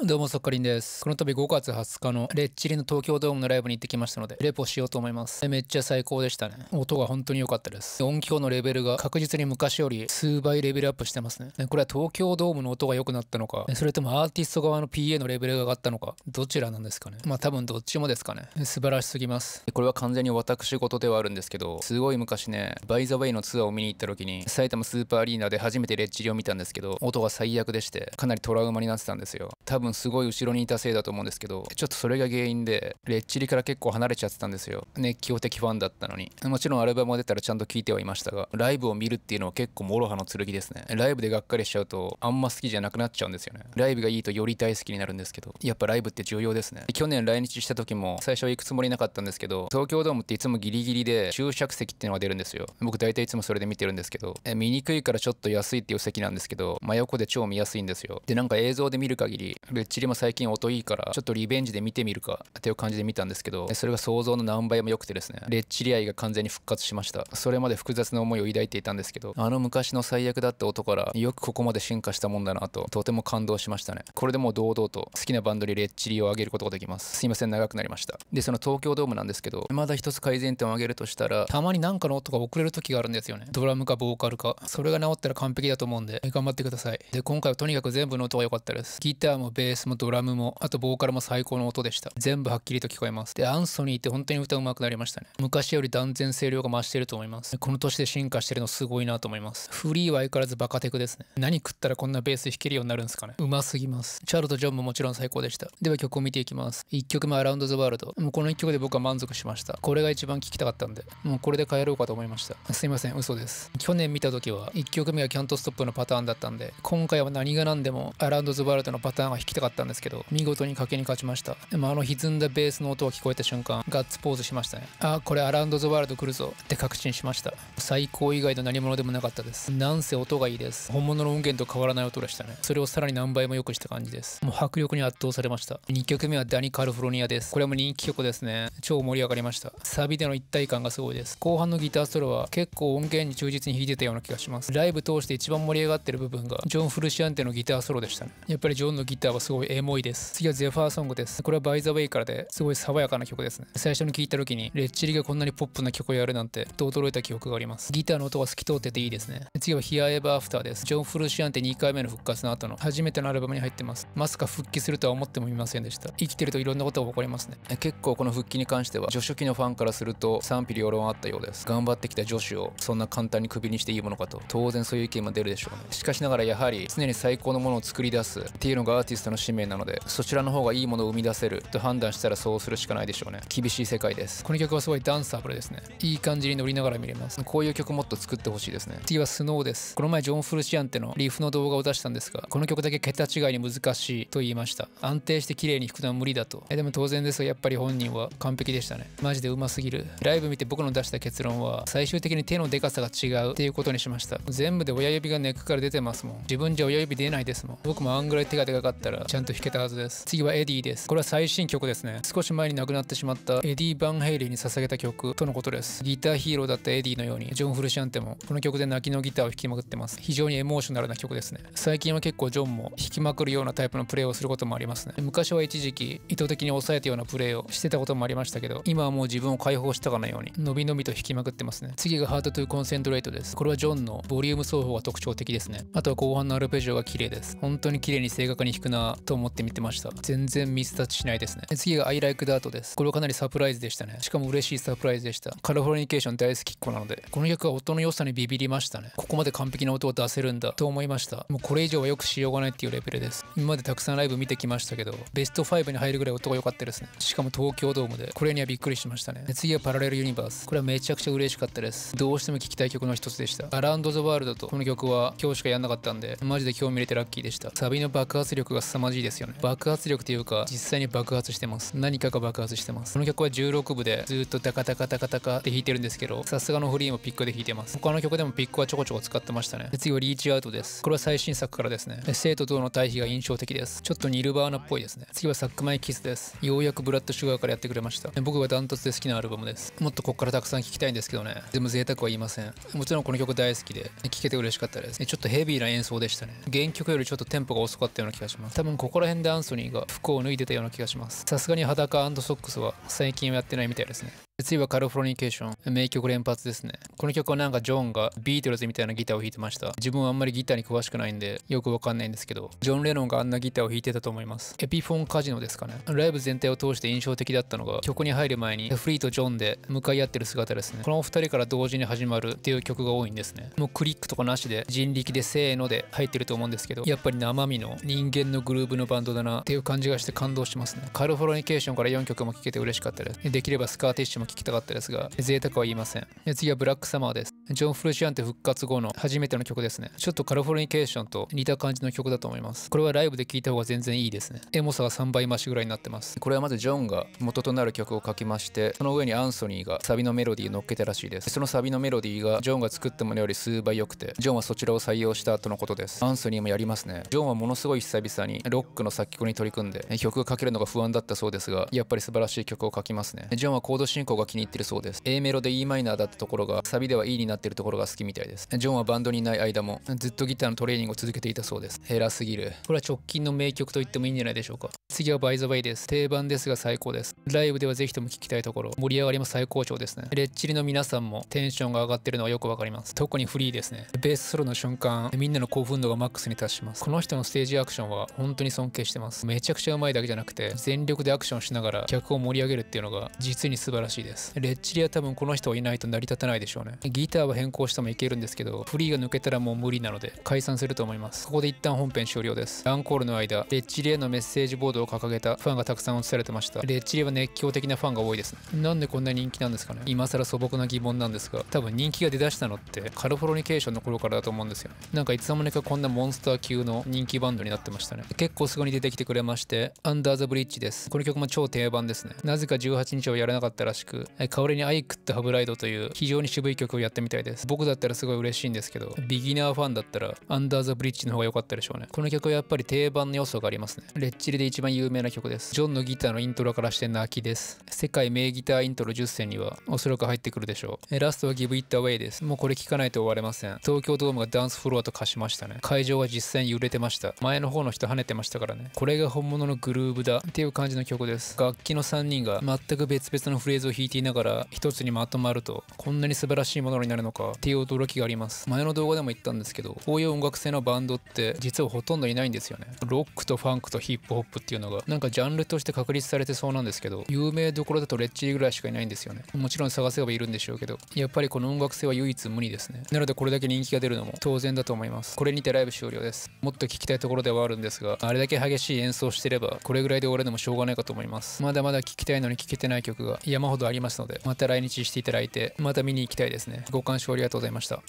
どうも、そっかりんです。この度5月20日のレッチリの東京ドームのライブに行ってきましたので、レポしようと思います。めっちゃ最高でしたね。音が本当に良かったです。音響のレベルが確実に昔より数倍レベルアップしてますね。これは東京ドームの音が良くなったのか、それともアーティスト側の PA のレベルが上がったのか、どちらなんですかね。まあ多分どっちもですかね。素晴らしすぎます。これは完全に私事ではあるんですけど、すごい昔ね、バイザウェイのツアーを見に行った時に、埼玉スーパーアリーナで初めてレッチリを見たんですけど、音が最悪でして、かなりトラウマになってたんですよ。多分分すごい後ろにいたせいだと思うんですけどちょっとそれが原因でレッチリから結構離れちゃってたんですよ熱狂的ファンだったのにもちろんアルバムが出たらちゃんと聴いてはいましたがライブを見るっていうのは結構もろ刃の剣ですねライブでがっかりしちゃうとあんま好きじゃなくなっちゃうんですよねライブがいいとより大好きになるんですけどやっぱライブって重要ですね去年来日した時も最初は行くつもりなかったんですけど東京ドームっていつもギリギリで注釈席っていうのが出るんですよ僕大体いつもそれで見てるんですけどえ見にくいからちょっと安いっていう席なんですけど真横で超見やすいんですよでなんか映像で見る限りレッチリも最近音いいからちょっとリベンジで見てみるかっていう感じで見たんですけどそれが想像の何倍も良くてですねレッチリ愛が完全に復活しましたそれまで複雑な思いを抱いていたんですけどあの昔の最悪だった音からよくここまで進化したもんだなととても感動しましたねこれでもう堂々と好きなバンドにレッチリを上げることができますすいません長くなりましたでその東京ドームなんですけどまだ一つ改善点を上げるとしたらたまになんかの音が遅れる時があるんですよねドラムかボーカルかそれが治ったら完璧だと思うんで頑張ってくださいで今回はとにかく全部の音が良かったですギターもベーベースもドラムもあとボーカルも最高の音でした全部はっきりと聞こえますでアンソニーって本当に歌うまくなりましたね昔より断然声量が増してると思いますこの年で進化してるのすごいなと思いますフリーは相変わらずバカテクですね何食ったらこんなベース弾けるようになるんですかねうますぎますチャールとジョンももちろん最高でしたでは曲を見ていきます1曲目アラウンド・ザ・ワールドもうこの1曲で僕は満足しましたこれが一番聴きたかったんでもうこれで帰ろうかと思いましたすいません嘘です去年見た時は1曲目がキャントストップのパターンだったんで今回は何が何でもアラウンド・ザ・ワールドのパターンは弾きたかったんですけど見事に賭けに勝ちましたでもあの歪んだベースの音が聞こえた瞬間ガッツポーズしましたねあこれアランド・ザ・ワールド来るぞって確信しました最高以外の何者でもなかったですなんせ音がいいです本物の音源と変わらない音でしたねそれをさらに何倍も良くした感じですもう迫力に圧倒されました2曲目はダニ・カルフォルニアですこれも人気曲ですね超盛り上がりましたサビでの一体感がすごいです後半のギターソロは結構音源に忠実に弾いてたような気がしますライブ通して一番盛り上がってる部分がジョン・フルシアンテのギターソロでしたねやっぱりジョンのギターはがすごいエモいです。次はゼファーソングです。これはバイザウェイからですごい爽やかな曲ですね。最初に聴いた時にレッチリがこんなにポップな曲をやるなんてと驚いた記憶があります。ギターの音が透き通ってていいですね。次は Here Ever After です。ジョン・フルシアンって2回目の復活の後の初めてのアルバムに入ってます。まさか復帰するとは思ってもみませんでした。生きてるといろんなことが起こりますね。結構この復帰に関しては、助手期のファンからすると賛否両論あったようです。頑張ってきた助手をそんな簡単にクビにしていいものかと、当然そういう意見も出るでしょうね。しかしながらやはり常に最高のものを作り出すっていうのがアーティストの使命なのでそちらの方がいいものを生み出せると判断したらそうするしかないでしょうね厳しい世界ですこの曲はすごいダンサブルですねいい感じに乗りながら見れますこういう曲もっと作ってほしいですね次はスノーですこの前ジョン・フルシアンってのリーフの動画を出したんですがこの曲だけ桁違いに難しいと言いました安定して綺麗に弾くのは無理だとえでも当然ですがやっぱり本人は完璧でしたねマジでうますぎるライブ見て僕の出した結論は最終的に手のデカさが違うっていうことにしました全部で親指がネックから出てますもん自分じゃ親指出ないですもん僕もあんぐらい手がでかかったららちゃんと弾けたはずです次はエディですこれは最新曲ですね少し前に亡くなってしまったエディ・バンヘイリーに捧げた曲とのことですギターヒーローだったエディのようにジョン・フルシアンテもこの曲で泣きのギターを弾きまくってます非常にエモーショナルな曲ですね最近は結構ジョンも弾きまくるようなタイプのプレイをすることもありますね昔は一時期意図的に抑えたようなプレイをしてたこともありましたけど今はもう自分を解放したかのように伸び伸びと弾きまくってますね次がハート・トゥ・コンセントレートですこれはジョンのボリューム奏法が特徴的ですねあとは後半のアルペジオが綺麗です本当に綺麗に正確に弾くなと思って見てました全然ミスタッチしないですね次が I like that ですこれはかなりサプライズでしたねしかも嬉しいサプライズでしたカラフォルニケーション大好きっ子なのでこの曲は音の良さにビビりましたねここまで完璧な音を出せるんだと思いましたもうこれ以上はよくしようがないっていうレベルです今までたくさんライブ見てきましたけどベスト5に入るぐらい音が良かったですねしかも東京ドームでこれにはびっくりしましたね次はパラレルユニバースこれはめちゃくちゃ嬉しかったですどうしても聴きたい曲の一つでしたアラウンド・ザ・ワールドとこの曲は今日しかやんなかったんでマジで興味入れてラッキーでしたサビの爆発力がす凄まじいですよね爆発力というか実際に爆発してます何かが爆発してますこの曲は16部でずっとダカダカダカダカって弾いてるんですけどさすがのフリーもピックで弾いてます他の曲でもピックはちょこちょこ使ってましたね次はリーチアウトですこれは最新作からですね生徒との対比が印象的ですちょっとニルバーナっぽいですね次はサックマイキスですようやくブラッドシュガーからやってくれました僕がダントツで好きなアルバムですもっとこっからたくさん聴きたいんですけどねでも贅沢は言いませんもちろんこの曲大好きで聴けて嬉しかったですちょっとヘビーな演奏でしたね原曲よりちょっとテンポが遅かったような気がします多分分ここら辺でアンソニーが服を脱いでたような気がしますさすがに裸ソックスは最近はやってないみたいですね次はカルフォルニケーション。名曲連発ですね。この曲はなんかジョンがビートルズみたいなギターを弾いてました。自分はあんまりギターに詳しくないんでよくわかんないんですけど、ジョン・レノンがあんなギターを弾いてたと思います。エピフォンカジノですかね。ライブ全体を通して印象的だったのが曲に入る前にフリーとジョンで向かい合ってる姿ですね。このお二人から同時に始まるっていう曲が多いんですね。もうクリックとかなしで人力でせーので入ってると思うんですけど、やっぱり生身の人間のグルーブのバンドだなっていう感じがして感動しますね。カルフォルニケーションから4曲も聴けて嬉しかったです。できればスカーティッシュも聞きたかったですが贅沢は言いません次はブラックサマーですジョン・フルシアンテ復活後の初めての曲ですね。ちょっとカルフォルニケーションと似た感じの曲だと思います。これはライブで聴いた方が全然いいですね。エモさが3倍増しぐらいになってます。これはまずジョンが元となる曲を書きまして、その上にアンソニーがサビのメロディー乗っけたらしいです。そのサビのメロディーがジョンが作ったものより数倍良くて、ジョンはそちらを採用した後のことです。アンソニーもやりますね。ジョンはものすごい久々にロックの作曲に取り組んで、曲が書けるのが不安だったそうですが、やっぱり素晴らしい曲を書きますね。ジョンはコード進行が気に入ってるそうです。A メロで e マイナーだったところが、サビでは E になってってるところが好きみたいですジョンはバンドにいない間もずっとギターのトレーニングを続けていたそうです偉すぎるこれは直近の名曲と言ってもいいんじゃないでしょうか次はバイザバイです定番ですが最高ですライブではぜひとも聴きたいところ盛り上がりも最高潮ですねレッチリの皆さんもテンションが上がってるのはよくわかります特にフリーですねベースソロの瞬間みんなの興奮度がマックスに達しますこの人のステージアクションは本当に尊敬してますめちゃくちゃうまいだけじゃなくて全力でアクションしながら客を盛り上げるっていうのが実に素晴らしいですレッチリは多分この人いないと成り立たないでしょうねギターーを変更してもいけるんですけど、フリーが抜けたらもう無理なので、解散すると思います。ここで一旦本編終了です。アンコールの間、レッチリへのメッセージボードを掲げたファンがたくさん映されてました。レッチリは熱狂的なファンが多いです、ね。なんでこんな人気なんですかね今更素朴な疑問なんですが、多分人気が出だしたのってカルフォルニケーションの頃からだと思うんですよ、ね。なんかいつの間にかこんなモンスター級の人気バンドになってましたね。結構すぐに出てきてくれまして、アンダーザブリッジです。この曲も超定番ですね。なぜか18日をやらなかったらしく、代わりにアイクってハブライドという非常に渋い曲をやってみたいです僕だったらすごい嬉しいんですけどビギナーファンだったらアンダーザブリッジの方が良かったでしょうねこの曲はやっぱり定番の要素がありますねレッチリで一番有名な曲ですジョンのギターのイントロからして泣きです世界名ギターイントロ10選にはおそらく入ってくるでしょうラストはギブイッターウェイですもうこれ聞かないと終われません東京ドームがダンスフロアと化しましたね会場は実際に揺れてました前の方の人跳ねてましたからねこれが本物のグルーブだっていう感じの曲です楽器の3人が全く別々のフレーズを弾いていながら一つにまとまるとこんなに素晴らしいものになるののかっていう驚きがあります前の動画でも言ったんですけどこういう音楽性のバンドって実はほとんどいないんですよねロックとファンクとヒップホップっていうのがなんかジャンルとして確立されてそうなんですけど有名どころだとレッチリぐらいしかいないんですよねもちろん探せばいるんでしょうけどやっぱりこの音楽性は唯一無二ですねなのでこれだけ人気が出るのも当然だと思いますこれにてライブ終了ですもっと聞きたいところではあるんですがあれだけ激しい演奏してればこれぐらいで終わるのもしょうがないかと思いますまだまだ聴きたいのに聴けてない曲が山ほどありますのでまた来日していただいてまた見に行きたいですねご間勝ありがとうございました。